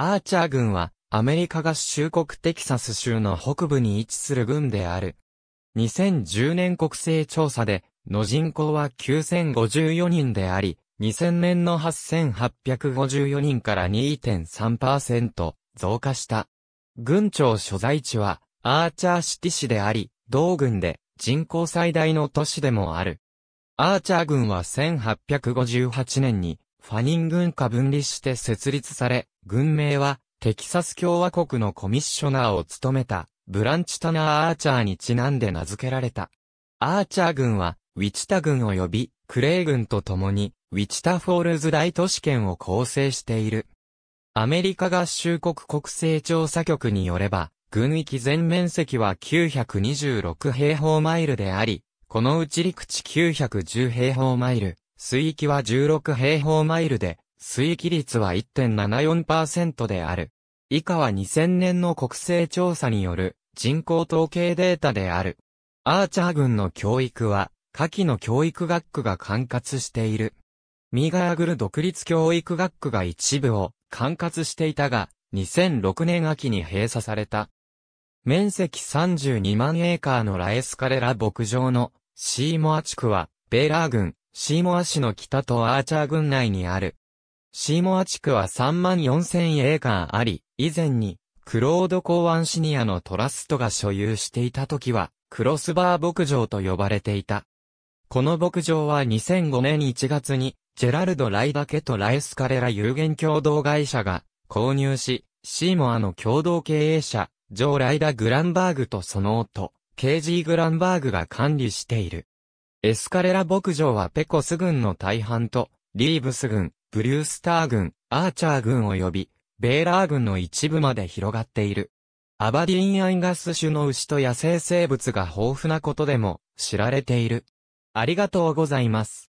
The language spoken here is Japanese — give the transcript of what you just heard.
アーチャー軍は、アメリカ合衆国テキサス州の北部に位置する軍である。2010年国勢調査で、の人口は9054人であり、2000年の8854人から2.3%増加した。軍庁所在地は、アーチャーシティ市であり、同軍で人口最大の都市でもある。アーチャー軍は1858年にファニン軍下分離して設立され、軍名は、テキサス共和国のコミッショナーを務めた、ブランチタナー・アーチャーにちなんで名付けられた。アーチャー軍は、ウィチタ軍及び、クレイ軍と共に、ウィチタフォールズ大都市圏を構成している。アメリカ合衆国国勢調査局によれば、軍域全面積は926平方マイルであり、このうち陸地910平方マイル、水域は16平方マイルで、水域率は1.74%である。以下は2000年の国勢調査による人口統計データである。アーチャー軍の教育は、下記の教育学区が管轄している。ミガヤグル独立教育学区が一部を管轄していたが、2006年秋に閉鎖された。面積32万エーカーのラエスカレラ牧場のシーモア地区は、ベーラー軍、シーモア市の北とアーチャー郡内にある。シーモア地区は3万4000エーカーあり、以前に、クロードコアンシニアのトラストが所有していた時は、クロスバー牧場と呼ばれていた。この牧場は2005年1月に、ジェラルド・ライダケとライスカレラ有限共同会社が購入し、シーモアの共同経営者、ジョー・ライダ・グランバーグとその夫、ケージー・グランバーグが管理している。エスカレラ牧場はペコス軍の大半と、リーブス軍、ブリュースター軍、アーチャー軍及び、ベーラー軍の一部まで広がっている。アバディーンアンガス種の牛と野生生物が豊富なことでも知られている。ありがとうございます。